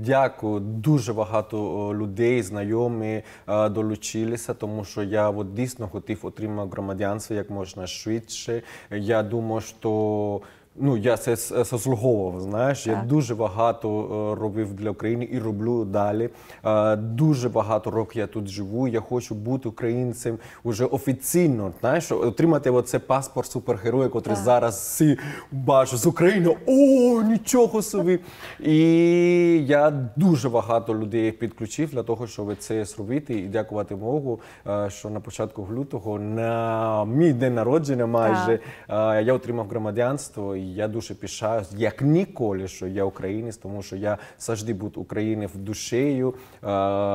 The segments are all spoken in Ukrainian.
Дякую, дуже багато людей, знайомі е, долучилися, тому що я от дійсно хотів отримати громадянство як можна швидше. Я думаю, що Ну, я це заслуговував. Знаєш, так. я дуже багато е, робив для України і роблю далі. Е, дуже багато років я тут живу. Я хочу бути українцем уже офіційно. Знаєш, отримати оце паспорт супергероя, який зараз всі бачу з України. О, нічого собі! І я дуже багато людей підключив для того, щоб це зробити. І дякувати Богу, е, що на початку лютого на мій день народження майже так. я отримав громадянство я дуже пишаюсь, як ніколи, що я українець, тому що я завжди був українець душею, е,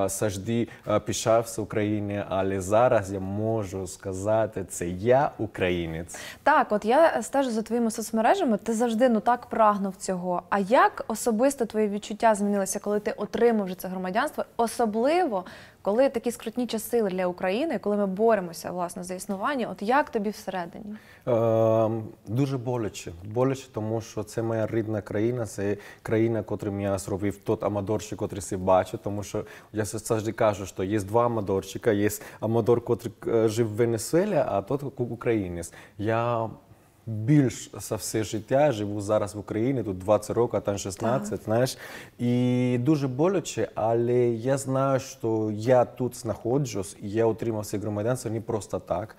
завжди е, пишався Україні, але зараз я можу сказати, це я українець. Так, от я стежу за твоїми соцмережами. Ти завжди ну так прагнув цього. А як особисто твої відчуття змінилися, коли ти отримав вже це громадянство? Особливо коли такі скрутні часи для України, коли ми боремося власне за існування, от як тобі всередині? Е, дуже боляче боляче, тому що це моя рідна країна, це країна, котрим я зробив тот амадорчик, котрий всі бачу. Тому що я завжди кажу, що є два амадорчика, є амадор, котрий е, жив в Венесуелі, а тот українець. Я більш за все життя живу зараз в Україні, тут 20 років, а там 16, ага. знаєш. І дуже боляче, але я знаю, що я тут знаходжусь, і я отримав це громадянство не просто так.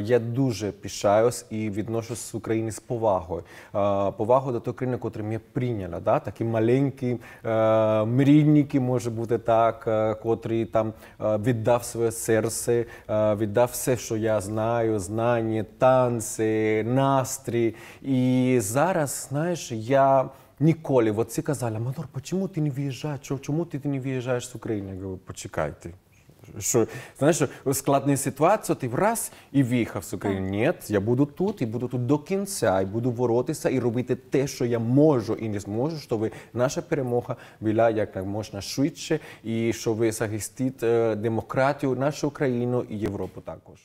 Я дуже пішаюсь і відношусь з України з повагою. Повагу до того країни, котрі я прийняла. Да? Такі маленькі е, мрійники, може бути так, е, котрі там е, віддав своє серце, віддав все, що я знаю, знання, танці, нас настрій. І зараз, знаєш, я. Ніколи, от ці казали, Манор, чому ти не виїжджаєш? Чому ти не виїжджаєш з України? Я говорю, почекайте. Що, знаєш, складна ситуація, ти враз і виїхав з України. Ні, я буду тут, і буду тут до кінця, і буду боротися і робити те, що я можу і не зможу, щоб наша перемога була як можна швидше, і щоб захистити е, демократію, нашу країну і Європу також.